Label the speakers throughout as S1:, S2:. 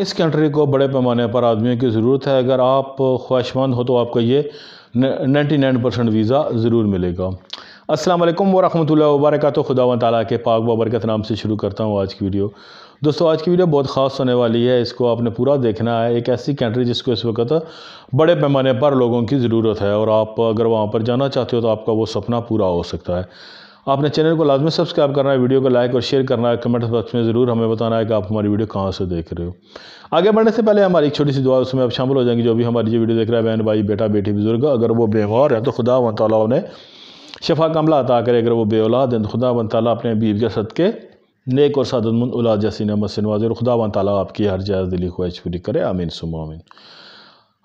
S1: इस कंट्री को बड़े पैमाने पर आदमियों की ज़रूरत है अगर आप ख्वाहिशमंद हो तो आपको ये नाइन्टी नाइन परसेंट वीज़ा ज़रूर मिलेगा अस्सलाम वालेकुम वरहमत ला वबरक खुदा ताली के पाक बबरकत नाम से शुरू करता हूँ आज की वीडियो दोस्तों आज की वीडियो बहुत ख़ास होने वाली है इसको आपने पूरा देखना है एक ऐसी कंट्री जिसको इस वक्त बड़े पैमाने पर लोगों की ज़रूरत है और आप अगर वहाँ पर जाना चाहते हो तो आपका वो सपना पूरा हो सकता है आपने चैनल को लाजमी सब्सक्राइब करना है वीडियो को लाइक और शेयर करना है कमेंट बॉक्स में ज़रूर हमें बताना है कि आप हमारी वीडियो कहाँ से देख रहे हो आगे बढ़ने से पहले हमारी एक छोटी सी दुआ उसमें आप शामिल हो जाएंगे जो भी हमारी ये वीडियो देख रहा है बहन भाई बेटा बेटी बुजुर्ग अगर वो बेगौर है तो खुदा वन तला ने शफा कमला अता करे अगर वो बेलाद दें तो खुदा वन ताली अपने बीब के सद के नेक और सदमंद उलाद जैसी नमद से नवाज और खुदा वन ताली आपकी हर जायज़ दिली ख्वाहिश पूरी करे आमीन सुमामिन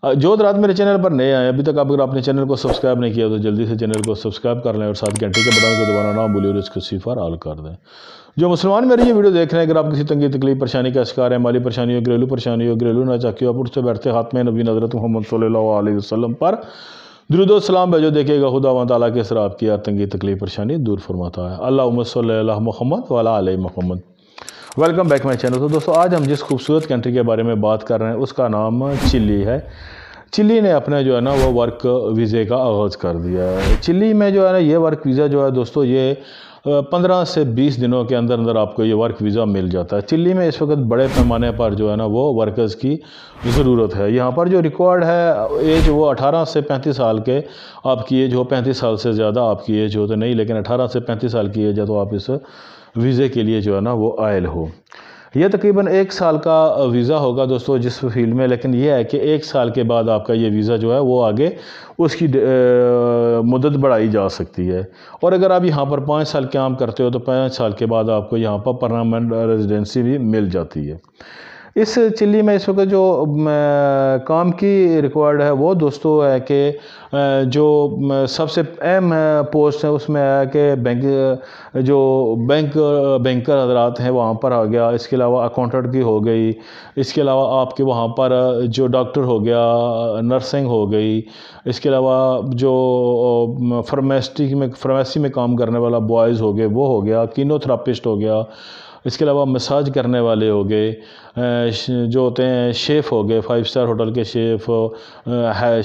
S1: हाँ, जोध रात मेरे चैनल पर नए आए अभी तक आप अगर आपने चैनल को सब्सक्राइब नहीं किया तो जल्दी से चैनल को सब्सक्राइब कर लें और साथ घंटे के बटन को दोबारा ना भूलिए और इसको सिफा आल कर दें जो मुसलमान मेरी ये वीडियो देख रहे हैं अगर आप किसी तंगी तकलीफ परेशानी का शिकार है माली परेशानी हो घरेलू परेशानी हो घरेलू ना चाहिए आप उठते बैठते हाथ में नबी नजरत मोहम्मद सल्ला वसलम पर सलाम भेजो देखिएगा खुदा व तला के सर आपकी यार तंगी तकलीफ परेशानी दूर फरमाता है अल्लाह मोहम्मद वाला Mohammed welcome back my channel तो दोस्तों आज हम जिस खूबसूरत कंट्री के बारे में बात कर रहे हैं उसका नाम चिली है चिली ने अपने जो है ना वो वर्क वीज़े का आगाज़ कर दिया है चिली में जो है ना ये वर्क वीज़ा जो है दोस्तों ये पंद्रह से बीस दिनों के अंदर अंदर आपको ये वर्क वीज़ा मिल जाता है चिल्ली में इस वक्त बड़े पैमाने पर जो है ना वो वर्कर्स की ज़रूरत है यहाँ पर जो रिकॉर्ड है एज वो अठारह से पैंतीस साल के आपकी एज हो पैंतीस साल से ज़्यादा आपकी एज हो तो नहीं लेकिन अठारह से पैंतीस साल की एज है तो आप इस वीज़े के लिए जो है ना वो आयल हो यह तकरीबन एक साल का वीज़ा होगा दोस्तों जिस फील्ड में लेकिन यह है कि एक साल के बाद आपका ये वीज़ा जो है वो आगे उसकी मदद बढ़ाई जा सकती है और अगर आप यहाँ पर पाँच साल काम करते हो तो पाँच साल के बाद आपको यहाँ पर परमानेंट रेजिडेंसी भी मिल जाती है इस चिल्ली में इस वक्त जो काम की रिक्वायर्ड है वो दोस्तों है कि जो सबसे अहम पोस्ट है उसमें है कि बैंक जो बैंक बैंकर हजरात हैं वहाँ पर आ गया इसके अलावा अकाउंटेंट की हो गई इसके अलावा आपके वहाँ पर जो डॉक्टर हो गया नर्सिंग हो गई इसके अलावा जो फार्मेस्टी में फार्मेसी में काम करने वाला बॉयज़ हो गए वो हो गया किनोथेरापिस्ट हो गया इसके अलावा मसाज करने वाले हो गए जो होते हैं शेफ़ हो गए फाइव स्टार होटल के शेफ़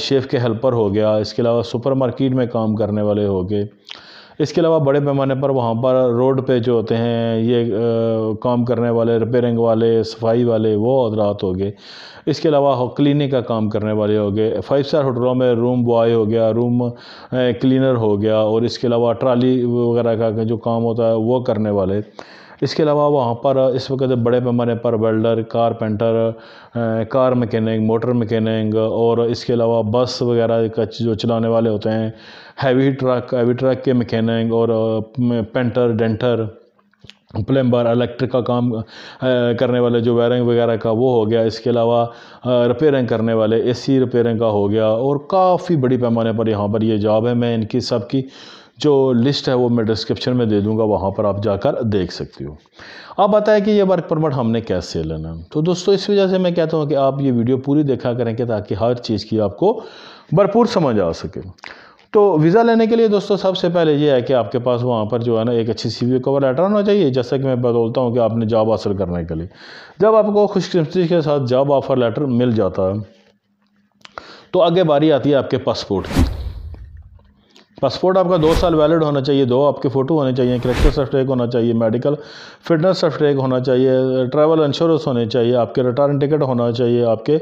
S1: शेफ़ के हेल्पर हो गया इसके अलावा सुपरमार्केट में काम करने वाले हो गए इसके अलावा बड़े पैमाने पर वहाँ पर रोड पे जो होते हैं ये आ, काम करने वाले रिपेयरिंग वाले सफाई वाले वो हजरात हो गए इसके अलावा क्लिनिक का काम करने वाले हो गए फाइव स्टार होटलों में रूम बॉय हो गया रूम क्लीनर हो गया और इसके अलावा ट्राली वगैरह का जो काम होता है वो करने वाले इसके अलावा वहाँ पर इस वक्त बड़े पैमाने पर welder carpenter car mechanic motor mechanic और इसके अलावा बस वगैरह का जो चलाने वाले होते हैं हैवी ट्रक हैवी ट्रक के मैकेनिक और पेंटर डेंटर प्लम्बर इलेक्ट्रिक का काम करने वाले जो वायरिंग वगैरह का वो हो गया इसके अलावा रिपेयरिंग करने वाले एसी रिपेयरिंग का हो गया और काफ़ी बड़ी पैमाने पर यहाँ पर ये यह जॉब है मैं इनकी सबकी जो लिस्ट है वो मैं डिस्क्रिप्शन में दे दूंगा वहाँ पर आप जाकर देख सकती हो अब बताए कि ये वर्क परमिट हमने कैसे लेना है तो दोस्तों इस वजह से मैं कहता हूँ कि आप ये वीडियो पूरी देखा करें कि ताकि हर चीज़ की आपको भरपूर समझ आ सके तो वीज़ा लेने के लिए दोस्तों सबसे पहले ये है कि आपके पास वहाँ पर जो है ना एक अच्छी सी वी कवर लेटर होना चाहिए जैसा कि मैं बदलता हूँ कि आपने जॉब हासिल करने के लिए जब आपको खुशकस्मती के साथ जॉब ऑफ़र लेटर मिल जाता है तो आगे बारी आती है आपके पासपोर्ट की पासपोर्ट आपका दो साल वैलिड होना चाहिए दो आपके फ़ोटो होने चाहिए करेक्टर सर्टिफिकेट होना चाहिए मेडिकल फिटनेस सर्टिफिकेट होना चाहिए ट्रैवल इंश्योरेंस होने चाहिए आपके रिटर्न टिकट होना चाहिए आपके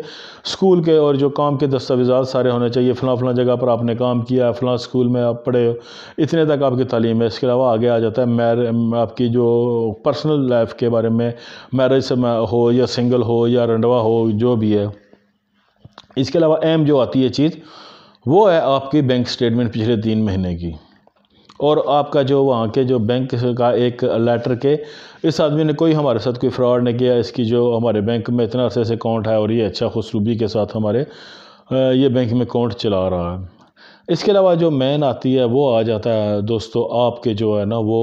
S1: स्कूल के और जो काम के दस्तावेजा सारे होने चाहिए फ़लाँ फ़लाँ जगह पर आपने काम किया है फ़लाँ स्कूल में आप पढ़े हो इतने तक आपकी तालीम है इसके अलावा आगे आ जाता है मैर आपकी जो पर्सनल लाइफ के बारे में मैरिज से हो या सिंगल हो या रंडवा हो जो भी है इसके अलावा एम जो आती है चीज़ वो है आपकी बैंक स्टेटमेंट पिछले तीन महीने की और आपका जो वहाँ के जो बैंक का एक लेटर के इस आदमी ने कोई हमारे साथ कोई फ्रॉड नहीं किया इसकी जो हमारे बैंक में इतना अरसे से अकाउंट है और ये अच्छा खुशरूबी के साथ हमारे ये बैंक में अकाउंट चला रहा है इसके अलावा जो मैन आती है वो आ जाता है दोस्तों आपके जो है ना वो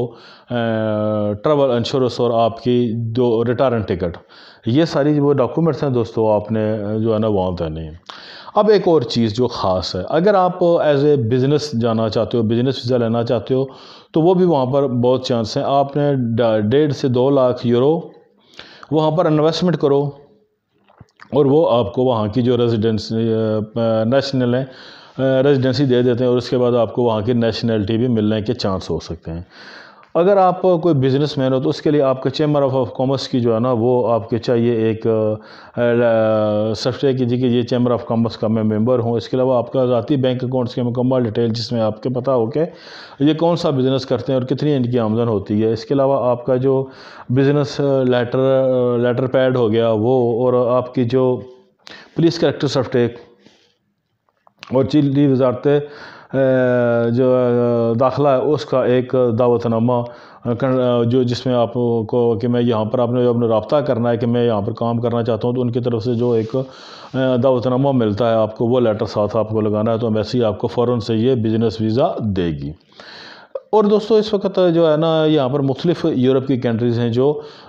S1: ट्रैवल इंश्योरेंस और आपकी जो रिटायरमेंट टिकट ये सारी वो डॉक्यूमेंट्स हैं दोस्तों आपने जो है ना वहाँ देने है अब एक और चीज़ जो ख़ास है अगर आप एज ए बिज़नेस जाना चाहते हो बिज़नेस वीज़ा लेना चाहते हो तो वो भी वहाँ पर बहुत चांस हैं आपने डेढ़ से दो लाख यूरो वहाँ पर इन्वेस्टमेंट करो और वो आपको वहाँ की जो रेजिडेंस नेशनल है रेजिडेंसी दे देते हैं और उसके बाद आपको वहाँ की नेशनलिटी भी मिलने के चांस हो सकते हैं अगर आप कोई बिजनेस मैन हो तो उसके लिए आपके चैम्बर ऑफ कॉमर्स की जो है ना वो आपके चाहिए एक सबसे कीजिए कि ये चैम्बर ऑफ कॉमर्स का मैं मेंबर हूँ इसके अलावा आपका ज़ाती बैंक अकाउंट्स के मुकम्मल डिटेल जिसमें आपके पता हो के ये कौन सा बिज़नेस करते हैं और कितनी इनकी आमदन होती है इसके अलावा आपका जो बिज़नेस लेटर लेटर पैड हो गया वो और आपकी जो पुलिस करेक्टर सर्टिक और चीज वजारत जो दाखला है उसका एक दावतनामा जो जिसमें आपको कि मैं यहाँ पर आपने अपने रबता करना है कि मैं यहाँ पर काम करना चाहता हूँ तो उनकी तरफ से जो एक दावतनामा मिलता है आपको वो लेटर साथ आपको लगाना है तो वैसे ही आपको फ़ौर से ये बिज़नेस वीज़ा देगी और दोस्तों इस वक्त जो है ना यहाँ पर मुख्तलिफ़ यूरोप की कंट्रीज़ हैं जो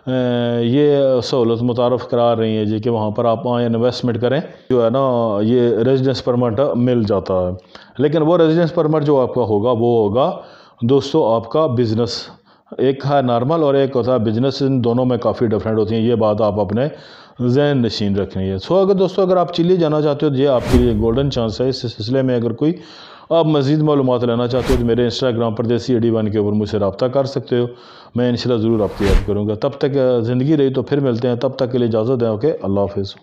S1: ये सहूलत मुतारफ़ करा रही हैं जी कि वहाँ पर आप इन्वेस्टमेंट करें जो है ना ये रेजिडेंस परमिट मिल जाता है लेकिन वो रेजिडेंस परमिट जो आपका होगा वो होगा दोस्तों आपका बिज़नेस एक है नॉर्मल और एक होता है बिजनेस इन दोनों में काफ़ी डिफरेंट होती हैं ये बात आप अपने जहन नशीन रखनी है सो अगर दोस्तों अगर आप चिली जाना चाहते हो तो ये आपके लिए गोल्डन चांस है इस सिलसिले में अगर कोई आप मज़ीद मालूम लेना चाहते हो तो मेरे इंस्टाग्राम पर देसी एडी वन के ऊपर मुझसे रबता कर सकते हो मैं इन ज़रूर आपकी याद करूँगा तब तक ज़िंदगी रही तो फिर मिलते हैं तब तक के लिए इजाज़त दें ओके अल्लाह हाफिज़